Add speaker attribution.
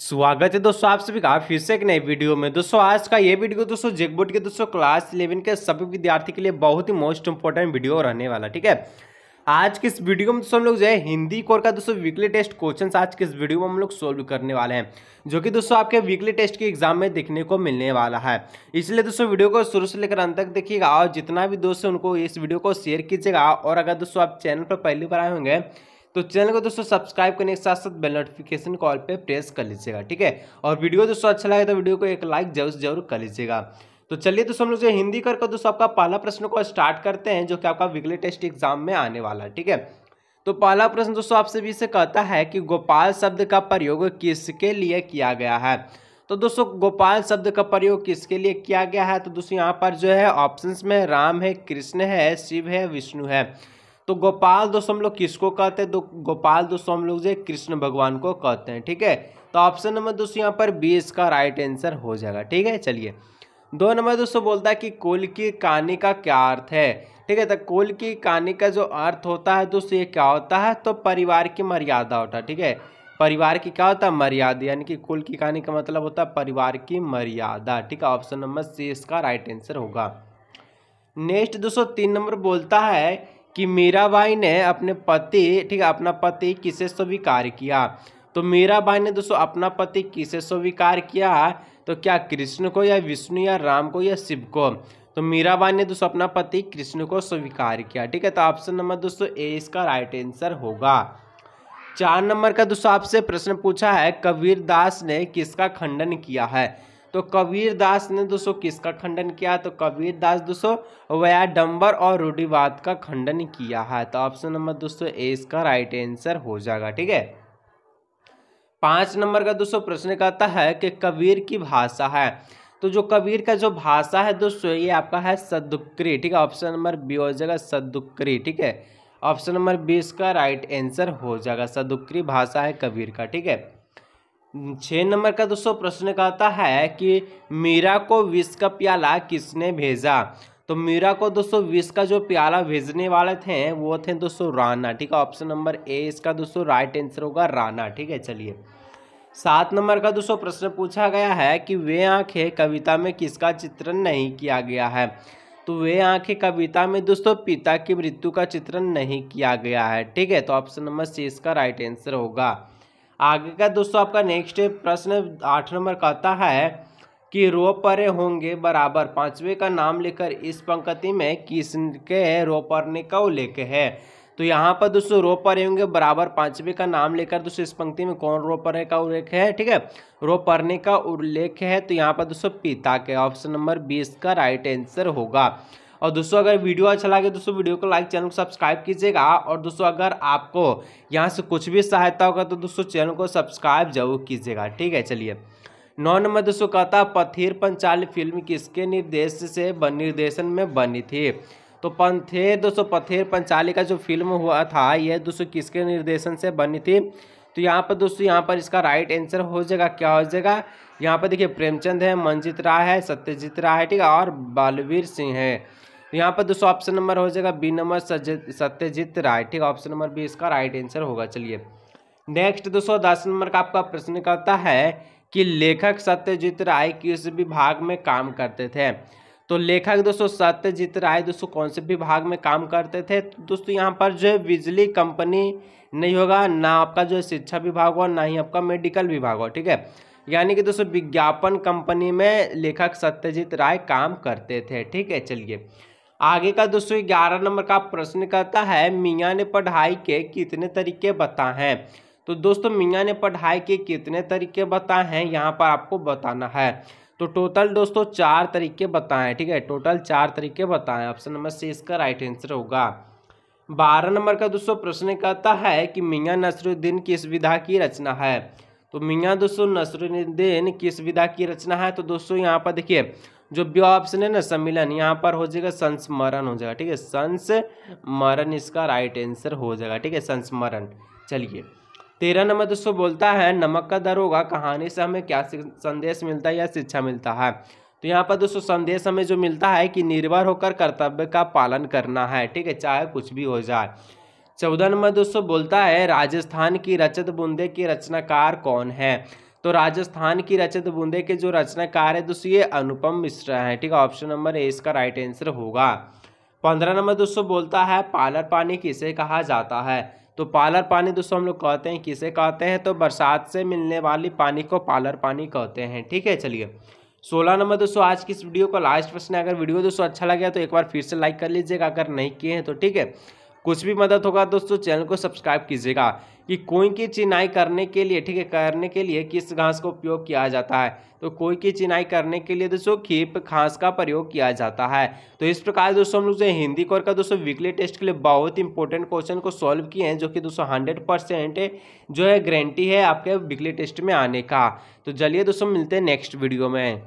Speaker 1: स्वागत है दोस्तों आप सभी का फिर से एक नए वीडियो में दोस्तों आज का ये वीडियो दोस्तों जेकबोर्ड के दोस्तों क्लास इलेवन के सभी विद्यार्थी के लिए बहुत ही मोस्ट इंपॉर्टेंट वीडियो रहने वाला ठीक है आज के इस वीडियो में दोस्तों हम लोग जो है हिंदी कोर का दोस्तों वीकली टेस्ट क्वेश्चन आज के इस वीडियो में हम लोग सोल्व करने वाले हैं जो कि दोस्तों आपके वीकली टेस्ट के एग्जाम में देखने को मिलने वाला है इसलिए दोस्तों वीडियो को शुरू से लेकर अंत तक देखिएगा और जितना भी दोस्त है उनको इस वीडियो को शेयर कीजिएगा और अगर दोस्तों आप चैनल पर पहली बार आए होंगे तो चैनल को दोस्तों सब्सक्राइब करने के साथ साथ बेल नोटिफिकेशन कॉल पर प्रेस कर लीजिएगा ठीक है और वीडियो दोस्तों अच्छा लगे तो वीडियो को एक लाइक जरूर जरूर कर लीजिएगा तो चलिए दोस्तों हम लोग जो हिंदी कर दोस्तों आपका पहला प्रश्न को स्टार्ट करते हैं जो कि आपका विगले टेस्ट एग्जाम में आने वाला है ठीक है तो पहला प्रश्न दोस्तों आपसे भी इसे कहता है कि गोपाल शब्द का प्रयोग किसके लिए किया गया है तो दोस्तों गोपाल शब्द का प्रयोग किसके लिए किया गया है तो दोस्तों यहाँ पर जो है ऑप्शंस में राम है कृष्ण है शिव है विष्णु है तो गोपाल हम लोग किसको कहते हैं तो गोपाल हम लोग जो कृष्ण भगवान को कहते हैं ठीक है तो ऑप्शन नंबर दोस्तों यहाँ पर बी इसका राइट आंसर हो जाएगा ठीक है चलिए दो नंबर दोस्तों बोलता है कि कोल की कहानी का क्या अर्थ है ठीक है तो कोल की कहानी का जो अर्थ होता है दोस्तों ये क्या होता है तो परिवार की मर्यादा होता है ठीक है परिवार की क्या होता है मर्यादा यानी कि कुल की कहानी का मतलब होता है परिवार की मर्यादा ठीक है ऑप्शन नंबर सी इसका राइट आंसर होगा नेक्स्ट दोस्तों तीन नंबर बोलता है कि मीराबाई ने अपने पति ठीक है अपना पति किसे स्वीकार किया तो मीराबाई ने दोस्तों अपना पति किसे स्वीकार किया तो क्या कृष्ण को या विष्णु या राम को या शिव को तो मीराबाई ने दोस्तों अपना पति कृष्ण को स्वीकार किया ठीक है तो ऑप्शन नंबर दोस्तों ए इसका राइट आंसर होगा चार नंबर का दोस्तों आपसे प्रश्न पूछा है कबीर दास ने किसका खंडन किया है तो कबीर दास ने दोस्तों किसका खंडन किया तो कबीर दास दोस्तों डंबर और रूढ़िवाद का खंडन किया है तो ऑप्शन नंबर दोस्तों ए इसका राइट आंसर हो जाएगा ठीक है पाँच नंबर का दोस्तों प्रश्न कहता है कि कबीर की भाषा है तो जो कबीर का जो भाषा है दोस्तों ये आपका है सदुक्री ठीक है ऑप्शन नंबर बी हो जाएगा सदुक्री ठीक है ऑप्शन नंबर बी इसका राइट आंसर हो जाएगा सदुक्री भाषा है कबीर का ठीक है छः नंबर का दोस्तों प्रश्न कहता है कि मीरा को विष का प्याला किसने भेजा तो मीरा को दोस्तों विष का जो प्याला भेजने वाले थे वो थे दोस्तों राना ठीक है ऑप्शन नंबर ए इसका दोस्तों राइट आंसर होगा राना ठीक है चलिए सात नंबर का दोस्तों प्रश्न पूछा गया है कि वे आंखें कविता में किसका चित्रण नहीं किया गया है तो वे आंखें कविता में दोस्तों पिता की मृत्यु का चित्रण नहीं किया गया है ठीक है तो ऑप्शन नंबर सी इसका राइट आंसर होगा आगे का दोस्तों आपका नेक्स्ट प्रश्न आठ नंबर कहता है कि रो परे होंगे बराबर पांचवे का नाम लेकर इस पंक्ति में किसके परने का उल्लेख है तो यहाँ पर दोस्तों रो परे होंगे बराबर पांचवे का नाम लेकर दोस्तों इस पंक्ति में कौन रोपर का उल्लेख है ठीक है रो रोपरने का उल्लेख है तो यहाँ पर दोस्तों पिता के ऑप्शन नंबर बीस का राइट आंसर होगा और दोस्तों अगर वीडियो अच्छा लगे तो दोस्तों वीडियो को लाइक चैनल को सब्सक्राइब कीजिएगा और दोस्तों अगर आपको यहाँ से कुछ भी सहायता होगा तो दोस्तों चैनल को सब्सक्राइब जरूर कीजिएगा ठीक है चलिए नौ नंबर दोस्तों कहता पथिर पंचाली फिल्म किसके निर्देश से निर्देशन में बनी थी तो पंथेर दोस्तों पथेर पंचाली का जो फिल्म हुआ था यह दोस्तों किसके निर्देशन से बनी थी तो यहाँ पर दोस्तों यहाँ पर इसका राइट आंसर हो जाएगा क्या हो जाएगा यहाँ पर देखिए प्रेमचंद है मनजीत राय है सत्यजीत राय है ठीक है और बालवीर सिंह है तो यहाँ पर दोस्तों ऑप्शन नंबर हो जाएगा बी नंबर सत्यजीत राय ठीक ऑप्शन नंबर बी इसका राइट आंसर होगा चलिए नेक्स्ट दोस्तों दस नंबर का आपका प्रश्न कहता है कि लेखक सत्यजीत राय किस विभाग में काम करते थे तो लेखक दोस्तों सत्यजीत राय दोस्तों कौन से विभाग में काम करते थे तो दोस्तों यहाँ पर जो है बिजली कंपनी नहीं होगा ना आपका जो शिक्षा विभाग हो ना ही आपका मेडिकल विभाग हो ठीक है यानी कि दोस्तों विज्ञापन कंपनी में लेखक सत्यजीत राय काम करते थे ठीक है चलिए आगे का दोस्तों ग्यारह नंबर का प्रश्न कहता है मियाँ ने पढ़ाई के कितने तरीके बताए हैं तो दोस्तों मियाँ ने पढ़ाई के कितने तरीके बताए हैं यहाँ पर आपको बताना है तो टोटल दोस्तों चार तरीके बताएं ठीक है टोटल चार तरीके बताएं ऑप्शन नंबर सी इसका राइट आंसर होगा बारह नंबर का दोस्तों प्रश्न कहता है कि मियाँ नसरुद्दीन किस विधा की रचना है तो मियाँ दोस्तों नसरुद्दीन किस विधा की रचना है तो दोस्तों यहाँ पर देखिए जो बी ऑप्शन है ना सम्मिलन यहाँ पर हो जाएगा संस्मरण हो जाएगा ठीक है संस्मरण इसका राइट आंसर हो जाएगा ठीक है संस्मरण चलिए तेरह नंबर दोस्तों बोलता है नमक का दरोगा कहानी से हमें क्या संदेश मिलता है या शिक्षा मिलता है तो यहाँ पर दोस्तों संदेश हमें जो मिलता है कि निर्भर होकर कर्तव्य का पालन करना है ठीक है चाहे कुछ भी हो जाए चौदह नंबर दोस्तों बोलता है राजस्थान की रचत बूंदे के रचनाकार कौन है तो राजस्थान की रचित बूंदे के जो रचनाकार है दोस्तों ये अनुपम मिश्रा है ठीक है ऑप्शन नंबर ए इसका राइट आंसर होगा पंद्रह नंबर दोस्तों बोलता है पालर पानी किसे कहा जाता है तो पालर पानी दोस्तों हम लोग कहते हैं किसे कहते हैं तो बरसात से मिलने वाली पानी को पालर पानी कहते हैं ठीक है चलिए सोलह नंबर दोस्तों आज की इस वीडियो का लास्ट प्रश्न है अगर वीडियो दोस्तों अच्छा लगे तो एक बार फिर से लाइक कर लीजिएगा अगर नहीं किए हैं तो ठीक है कुछ भी मदद होगा दोस्तों चैनल को सब्सक्राइब कीजिएगा कि कोई की चिनाई करने के लिए ठीक है करने के लिए किस घास का उपयोग किया जाता है तो कोई की चिनाई करने के लिए दोस्तों खेप घास का प्रयोग किया जाता है तो इस प्रकार दोस्तों हम लोग जो हिंदी कोर का दोस्तों वीकली टेस्ट के लिए बहुत इंपॉर्टेंट क्वेश्चन को सॉल्व किए हैं जो कि दोस्तों हंड्रेड परसेंट जो है गारंटी है आपके वीकली टेस्ट में आने का तो चलिए दोस्तों मिलते हैं नेक्स्ट वीडियो में